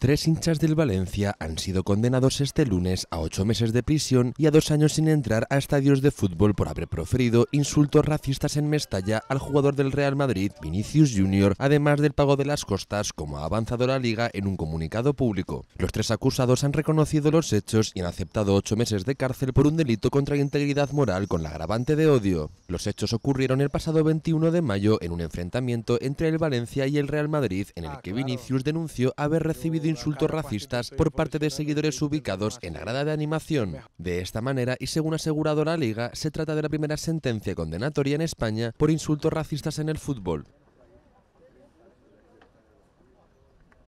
Tres hinchas del Valencia han sido condenados este lunes a ocho meses de prisión y a dos años sin entrar a estadios de fútbol por haber proferido insultos racistas en Mestalla al jugador del Real Madrid, Vinicius Jr., además del pago de las costas, como ha avanzado la liga en un comunicado público. Los tres acusados han reconocido los hechos y han aceptado ocho meses de cárcel por un delito contra integridad moral con la agravante de odio. Los hechos ocurrieron el pasado 21 de mayo en un enfrentamiento entre el Valencia y el Real Madrid en el ah, que Vinicius denunció haber recibido insultos racistas por parte de seguidores ubicados en la grada de animación. De esta manera, y según asegurado la Liga, se trata de la primera sentencia condenatoria en España por insultos racistas en el fútbol.